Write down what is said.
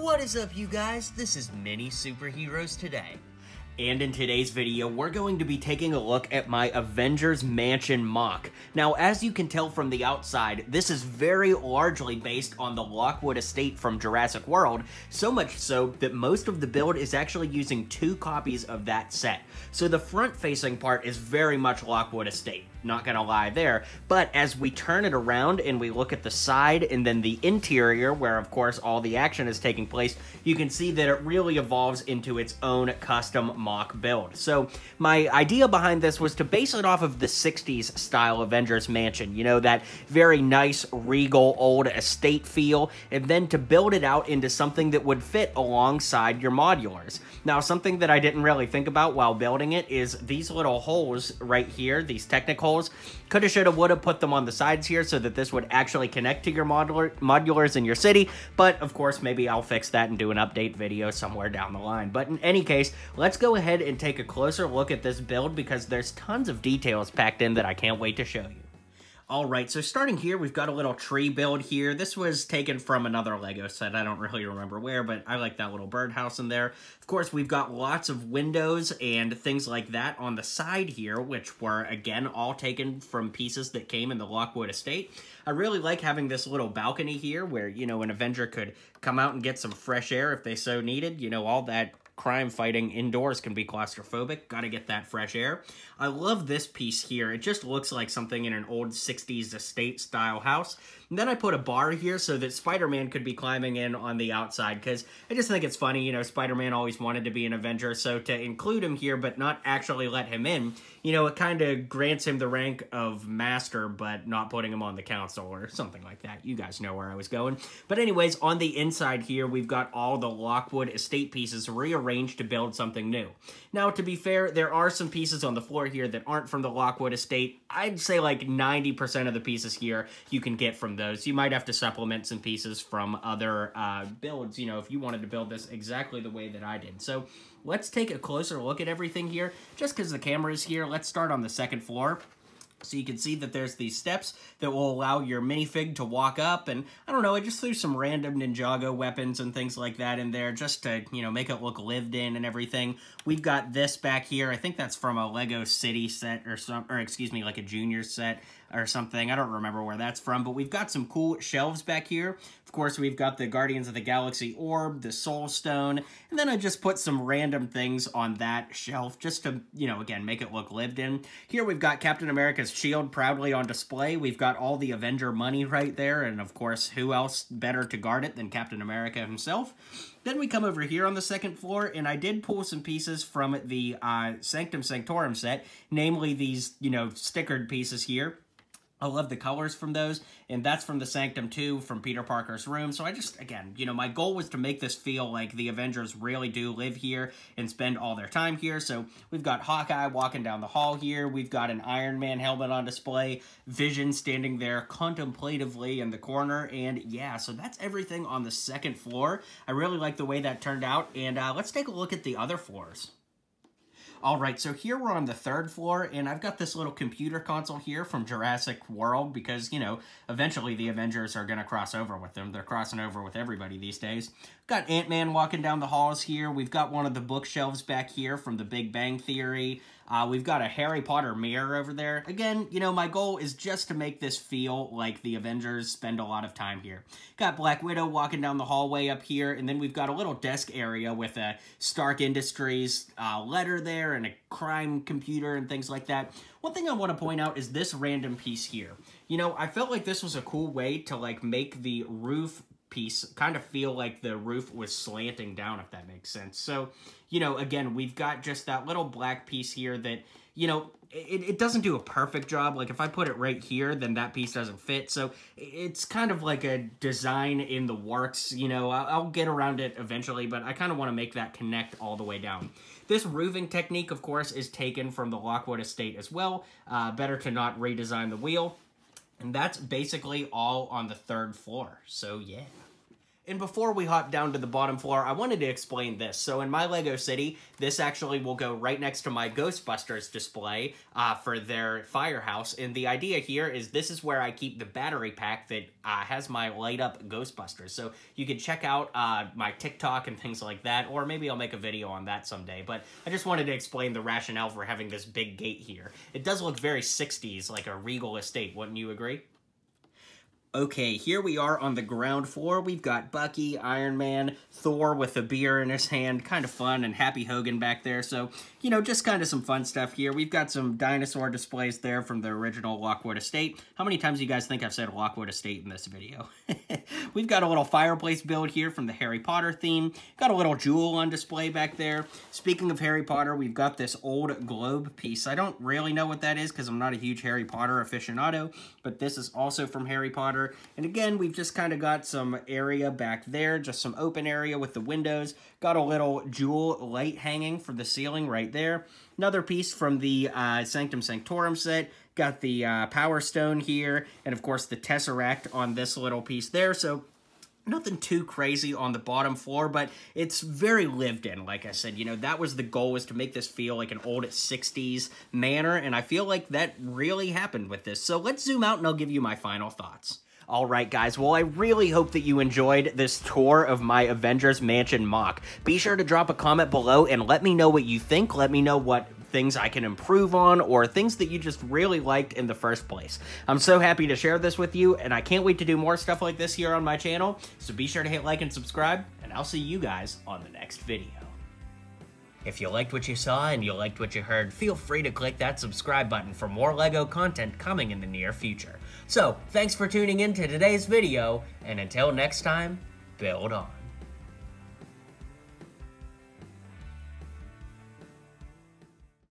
What is up, you guys? This is Mini Superheroes Today. And in today's video, we're going to be taking a look at my Avengers Mansion mock. Now, as you can tell from the outside, this is very largely based on the Lockwood Estate from Jurassic World, so much so that most of the build is actually using two copies of that set. So the front-facing part is very much Lockwood Estate, not gonna lie there, but as we turn it around and we look at the side and then the interior, where of course all the action is taking place, you can see that it really evolves into its own custom mock mock build. So my idea behind this was to base it off of the 60s style Avengers Mansion, you know, that very nice, regal, old estate feel, and then to build it out into something that would fit alongside your modulars. Now, something that I didn't really think about while building it is these little holes right here, these Technic holes, coulda, shoulda, woulda put them on the sides here so that this would actually connect to your modular modulars in your city, but of course, maybe I'll fix that and do an update video somewhere down the line. But in any case, let's go go ahead and take a closer look at this build because there's tons of details packed in that I can't wait to show you. Alright, so starting here, we've got a little tree build here. This was taken from another Lego set. I don't really remember where, but I like that little birdhouse in there. Of course, we've got lots of windows and things like that on the side here, which were, again, all taken from pieces that came in the Lockwood Estate. I really like having this little balcony here where, you know, an Avenger could come out and get some fresh air if they so needed. You know, all that crime fighting indoors can be claustrophobic. Gotta get that fresh air. I love this piece here. It just looks like something in an old 60s estate style house. And then I put a bar here so that Spider-Man could be climbing in on the outside because I just think it's funny, you know, Spider-Man always wanted to be an Avenger, so to include him here but not actually let him in, you know, it kind of grants him the rank of master but not putting him on the council or something like that. You guys know where I was going. But anyways, on the inside here, we've got all the Lockwood estate pieces rearranged to build something new. Now, to be fair, there are some pieces on the floor here that aren't from the Lockwood estate. I'd say like 90% of the pieces here you can get from those. You might have to supplement some pieces from other uh, builds, you know, if you wanted to build this exactly the way that I did. So let's take a closer look at everything here. Just because the camera is here, let's start on the second floor. So you can see that there's these steps that will allow your minifig to walk up, and I don't know, I just threw some random Ninjago weapons and things like that in there just to, you know, make it look lived in and everything. We've got this back here, I think that's from a Lego City set or some, or excuse me, like a Junior set or something. I don't remember where that's from, but we've got some cool shelves back here. Of course, we've got the Guardians of the Galaxy Orb, the Soul Stone, and then I just put some random things on that shelf just to, you know, again, make it look lived in. Here we've got Captain America's shield proudly on display. We've got all the Avenger money right there, and of course, who else better to guard it than Captain America himself? Then we come over here on the second floor, and I did pull some pieces from the uh, Sanctum Sanctorum set, namely these, you know, stickered pieces here. I love the colors from those, and that's from the Sanctum 2 from Peter Parker's room. So I just, again, you know, my goal was to make this feel like the Avengers really do live here and spend all their time here. So we've got Hawkeye walking down the hall here. We've got an Iron Man helmet on display, Vision standing there contemplatively in the corner, and yeah, so that's everything on the second floor. I really like the way that turned out, and uh, let's take a look at the other floors. All right, so here we're on the third floor, and I've got this little computer console here from Jurassic World because, you know, eventually the Avengers are going to cross over with them. They're crossing over with everybody these days. Got Ant-Man walking down the halls here. We've got one of the bookshelves back here from The Big Bang Theory. Uh, we've got a Harry Potter mirror over there. Again, you know, my goal is just to make this feel like the Avengers spend a lot of time here. Got Black Widow walking down the hallway up here, and then we've got a little desk area with a Stark Industries uh, letter there and a crime computer and things like that. One thing I want to point out is this random piece here. You know, I felt like this was a cool way to like make the roof piece kind of feel like the roof was slanting down, if that makes sense. So, you know, again, we've got just that little black piece here that, you know, it, it doesn't do a perfect job. Like if I put it right here, then that piece doesn't fit. So it's kind of like a design in the works, you know, I'll, I'll get around it eventually, but I kind of want to make that connect all the way down. This roofing technique, of course, is taken from the Lockwood Estate as well. Uh, better to not redesign the wheel. And that's basically all on the third floor. So yeah. And before we hop down to the bottom floor, I wanted to explain this. So in my LEGO City, this actually will go right next to my Ghostbusters display uh, for their firehouse. And the idea here is this is where I keep the battery pack that uh, has my light up Ghostbusters. So you can check out uh, my TikTok and things like that, or maybe I'll make a video on that someday. But I just wanted to explain the rationale for having this big gate here. It does look very 60s, like a regal estate, wouldn't you agree? Okay, here we are on the ground floor. We've got Bucky, Iron Man, Thor with a beer in his hand, kind of fun, and Happy Hogan back there. So, you know, just kind of some fun stuff here. We've got some dinosaur displays there from the original Lockwood Estate. How many times do you guys think I've said Lockwood Estate in this video? We've got a little fireplace build here from the Harry Potter theme. Got a little jewel on display back there. Speaking of Harry Potter, we've got this old globe piece. I don't really know what that is because I'm not a huge Harry Potter aficionado, but this is also from Harry Potter. And again, we've just kind of got some area back there, just some open area with the windows. Got a little jewel light hanging from the ceiling right there. Another piece from the uh, Sanctum Sanctorum set. Got the uh, Power Stone here, and of course the Tesseract on this little piece there. So nothing too crazy on the bottom floor, but it's very lived in. Like I said, you know, that was the goal was to make this feel like an old 60s manor, and I feel like that really happened with this. So let's zoom out and I'll give you my final thoughts. All right, guys. Well, I really hope that you enjoyed this tour of my Avengers Mansion mock. Be sure to drop a comment below and let me know what you think. Let me know what things I can improve on or things that you just really liked in the first place. I'm so happy to share this with you, and I can't wait to do more stuff like this here on my channel. So be sure to hit like and subscribe, and I'll see you guys on the next video. If you liked what you saw and you liked what you heard, feel free to click that subscribe button for more LEGO content coming in the near future. So, thanks for tuning in to today's video, and until next time, build on.